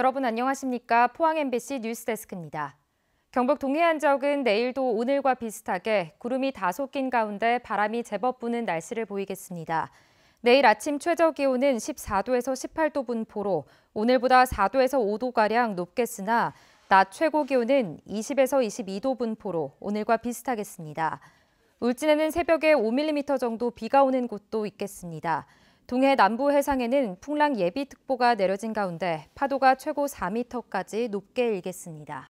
여러분 안녕하십니까? 포항 MBC 뉴스데스크입니다. 경북 동해안 지역은 내일도 오늘과 비슷하게 구름이 다소 낀 가운데 바람이 제법 부는 날씨를 보이겠습니다. 내일 아침 최저 기온은 14도에서 18도 분포로 오늘보다 4도에서 5도가량 높겠으나 낮 최고 기온은 20에서 22도 분포로 오늘과 비슷하겠습니다. 울진에는 새벽에 5mm 정도 비가 오는 곳도 있겠습니다. 동해 남부 해상에는 풍랑 예비특보가 내려진 가운데 파도가 최고 4m까지 높게 일겠습니다.